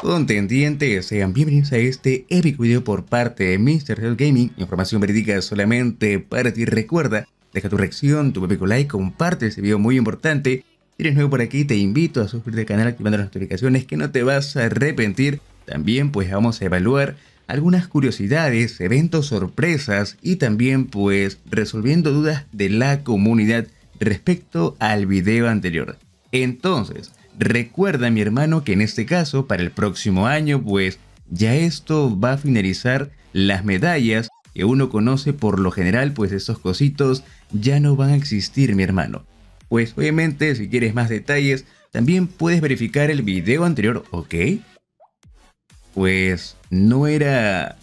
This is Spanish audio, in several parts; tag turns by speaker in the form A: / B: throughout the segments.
A: Contendientes, sean bienvenidos a este épico video por parte de Mr. Hell Gaming. Información verídica solamente para ti. Recuerda, deja tu reacción, tu épico like, comparte este video muy importante. Si eres nuevo por aquí, te invito a suscribirte al canal activando las notificaciones que no te vas a arrepentir. También pues vamos a evaluar algunas curiosidades, eventos sorpresas y también pues resolviendo dudas de la comunidad respecto al video anterior. Entonces, Recuerda, mi hermano, que en este caso, para el próximo año, pues ya esto va a finalizar las medallas que uno conoce por lo general, pues estos cositos ya no van a existir, mi hermano. Pues obviamente, si quieres más detalles, también puedes verificar el video anterior, ¿ok? Pues no era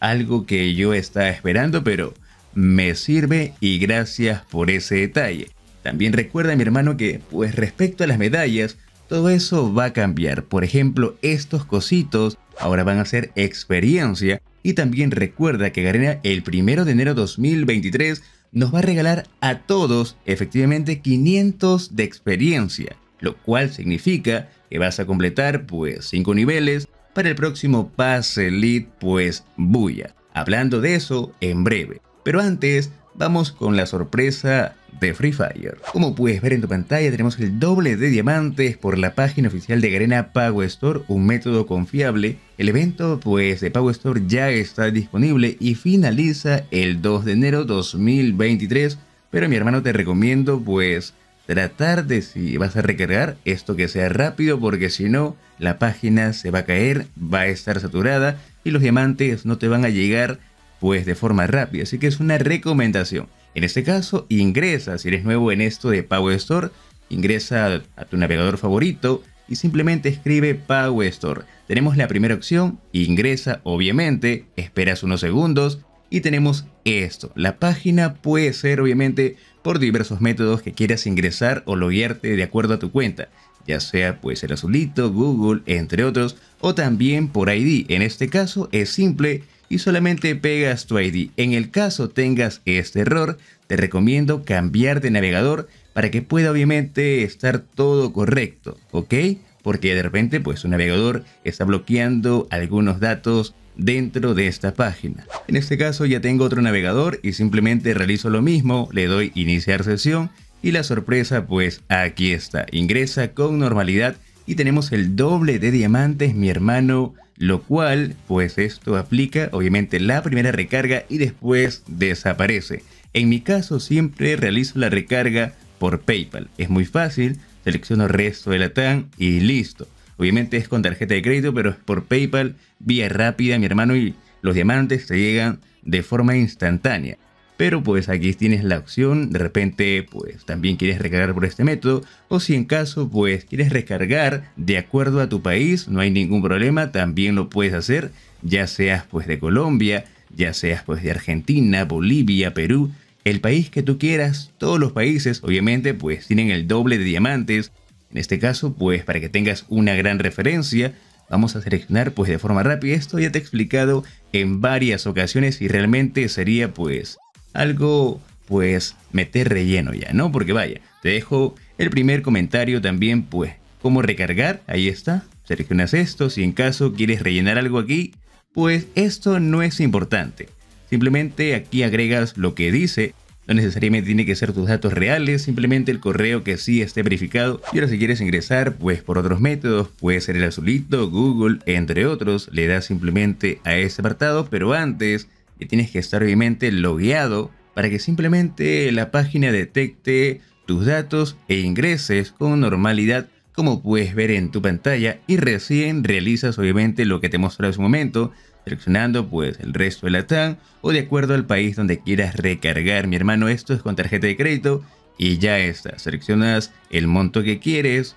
A: algo que yo estaba esperando, pero me sirve y gracias por ese detalle. También recuerda mi hermano que, pues respecto a las medallas, todo eso va a cambiar. Por ejemplo, estos cositos ahora van a ser experiencia. Y también recuerda que Garena el 1 de enero 2023 nos va a regalar a todos efectivamente 500 de experiencia, lo cual significa que vas a completar pues 5 niveles para el próximo pase lead pues bulla. Hablando de eso en breve. Pero antes, Vamos con la sorpresa de Free Fire. Como puedes ver en tu pantalla, tenemos el doble de diamantes por la página oficial de Garena Pago Store, un método confiable. El evento pues de Pago Store ya está disponible y finaliza el 2 de enero 2023, pero mi hermano te recomiendo pues tratar de si vas a recargar esto que sea rápido porque si no la página se va a caer, va a estar saturada y los diamantes no te van a llegar pues de forma rápida, así que es una recomendación. En este caso, ingresa, si eres nuevo en esto de Power Store, ingresa a tu navegador favorito y simplemente escribe Power Store. Tenemos la primera opción, ingresa obviamente, esperas unos segundos y tenemos esto. La página puede ser obviamente por diversos métodos que quieras ingresar o loguearte de acuerdo a tu cuenta, ya sea pues el azulito, Google, entre otros, o también por ID. En este caso es simple y solamente pegas tu ID. En el caso tengas este error, te recomiendo cambiar de navegador para que pueda obviamente estar todo correcto, ¿ok? Porque de repente pues un navegador está bloqueando algunos datos dentro de esta página. En este caso ya tengo otro navegador y simplemente realizo lo mismo, le doy iniciar sesión y la sorpresa pues aquí está, ingresa con normalidad y tenemos el doble de diamantes mi hermano lo cual pues esto aplica obviamente la primera recarga y después desaparece. En mi caso siempre realizo la recarga por PayPal, es muy fácil, selecciono resto de la TAN y listo. Obviamente es con tarjeta de crédito, pero es por PayPal, vía rápida mi hermano y los diamantes se llegan de forma instantánea. Pero pues aquí tienes la opción, de repente pues también quieres recargar por este método o si en caso pues quieres recargar de acuerdo a tu país, no hay ningún problema, también lo puedes hacer, ya seas pues de Colombia, ya seas pues de Argentina, Bolivia, Perú, el país que tú quieras, todos los países obviamente pues tienen el doble de diamantes. En este caso pues para que tengas una gran referencia, vamos a seleccionar pues de forma rápida. Esto ya te he explicado en varias ocasiones y realmente sería pues algo pues meter relleno ya, ¿no? Porque vaya, te dejo el primer comentario también pues cómo recargar, ahí está, seleccionas esto, si en caso quieres rellenar algo aquí, pues esto no es importante. Simplemente aquí agregas lo que dice, no necesariamente tiene que ser tus datos reales, simplemente el correo que sí esté verificado. Y ahora si quieres ingresar, pues por otros métodos, puede ser el azulito, Google, entre otros, le das simplemente a ese apartado, pero antes y tienes que estar obviamente logueado para que simplemente la página detecte tus datos e ingreses con normalidad como puedes ver en tu pantalla y recién realizas obviamente lo que te mostré hace un momento, seleccionando pues el resto de la TAN o de acuerdo al país donde quieras recargar. Mi hermano, esto es con tarjeta de crédito y ya está. Seleccionas el monto que quieres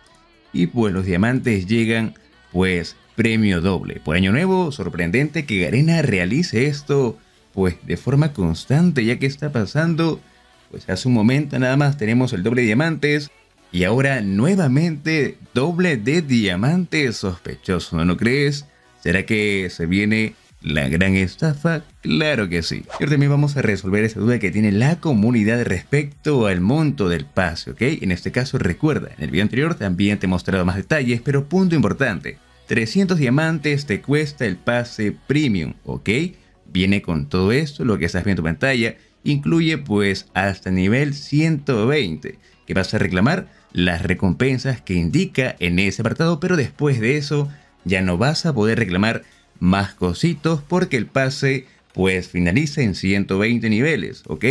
A: y pues los diamantes llegan pues premio doble. Por año nuevo, sorprendente que Garena realice esto pues de forma constante, ya que está pasando, pues hace un momento nada más tenemos el doble de diamantes y ahora nuevamente doble de diamantes sospechoso, ¿no lo crees? ¿Será que se viene la gran estafa? Claro que sí. Y también vamos a resolver esa duda que tiene la comunidad respecto al monto del pase, ¿ok? En este caso recuerda, en el video anterior también te he mostrado más detalles, pero punto importante. 300 diamantes te cuesta el pase premium, ¿ok? Viene con todo esto, lo que estás viendo en tu pantalla, incluye pues hasta nivel 120, que vas a reclamar las recompensas que indica en ese apartado, pero después de eso ya no vas a poder reclamar más cositos porque el pase pues finaliza en 120 niveles, ¿ok?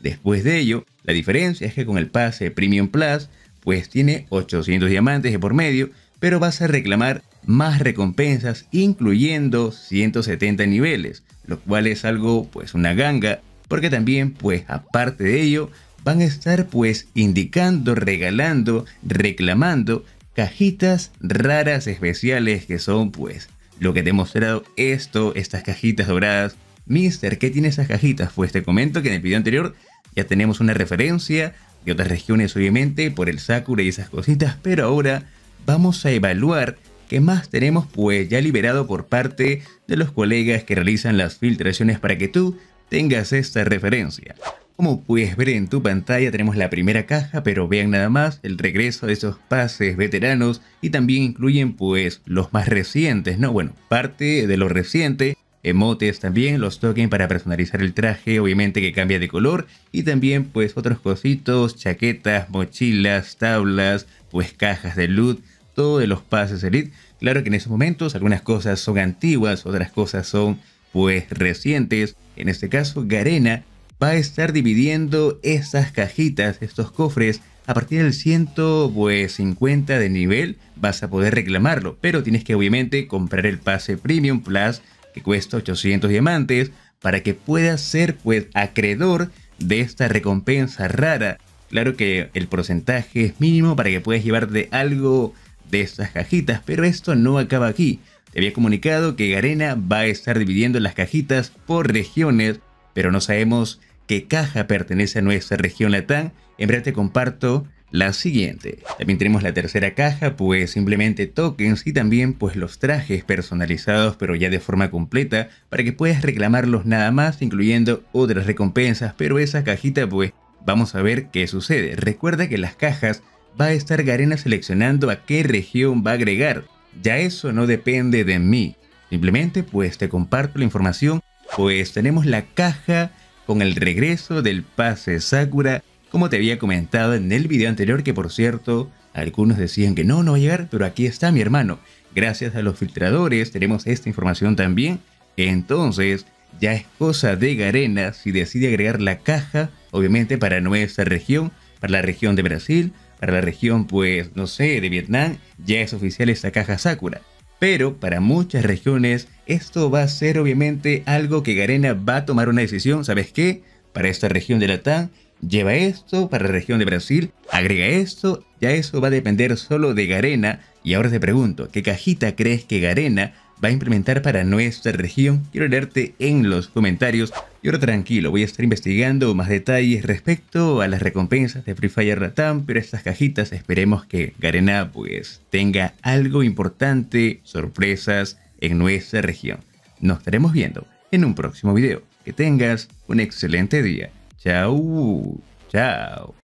A: Después de ello, la diferencia es que con el pase Premium Plus pues tiene 800 diamantes de por medio, pero vas a reclamar más recompensas incluyendo 170 niveles lo cual es algo pues una ganga, porque también pues aparte de ello van a estar pues indicando, regalando, reclamando cajitas raras especiales que son pues lo que te he mostrado esto, estas cajitas doradas. Mister, ¿qué tiene esas cajitas? Pues te comento que en el video anterior ya tenemos una referencia de otras regiones obviamente por el Sakura y esas cositas, pero ahora vamos a evaluar ¿Qué más tenemos? Pues ya liberado por parte de los colegas que realizan las filtraciones para que tú tengas esta referencia. Como puedes ver en tu pantalla tenemos la primera caja, pero vean nada más el regreso de esos pases veteranos y también incluyen pues los más recientes, ¿no? Bueno, parte de lo reciente, emotes también, los tokens para personalizar el traje, obviamente que cambia de color y también pues otros cositos, chaquetas, mochilas, tablas, pues cajas de loot, todo de los pases Elite. Claro que en esos momentos algunas cosas son antiguas, otras cosas son pues recientes. En este caso, Garena va a estar dividiendo estas cajitas, estos cofres, a partir del 150 pues, de nivel vas a poder reclamarlo, pero tienes que obviamente comprar el pase Premium Plus que cuesta 800 diamantes para que puedas ser pues acreedor de esta recompensa rara. Claro que el porcentaje es mínimo para que puedas llevarte algo de estas cajitas, pero esto no acaba aquí. Te había comunicado que Garena va a estar dividiendo las cajitas por regiones, pero no sabemos qué caja pertenece a nuestra región latán. En breve te comparto la siguiente. También tenemos la tercera caja, pues simplemente tokens y también pues los trajes personalizados, pero ya de forma completa, para que puedas reclamarlos nada más, incluyendo otras recompensas, pero esa cajita pues vamos a ver qué sucede. Recuerda que las cajas va a estar Garena seleccionando a qué región va a agregar. Ya eso no depende de mí. Simplemente pues te comparto la información, pues tenemos la caja con el regreso del pase Sakura, como te había comentado en el video anterior, que por cierto, algunos decían que no, no va a llegar, pero aquí está mi hermano. Gracias a los filtradores tenemos esta información también. Entonces, ya es cosa de Garena si decide agregar la caja, obviamente para nuestra región, para la región de Brasil, para la región, pues, no sé, de Vietnam, ya es oficial esta caja Sakura. Pero para muchas regiones esto va a ser obviamente algo que Garena va a tomar una decisión, ¿sabes qué? Para esta región de Latam, lleva esto, para la región de Brasil, agrega esto, ya eso va a depender solo de Garena. Y ahora te pregunto, ¿qué cajita crees que Garena va a implementar para nuestra región? Quiero leerte en los comentarios. Y ahora tranquilo, voy a estar investigando más detalles respecto a las recompensas de Free Fire Latam, pero estas cajitas esperemos que Garena pues tenga algo importante, sorpresas en nuestra región. Nos estaremos viendo en un próximo video. Que tengas un excelente día. Chao. Chao.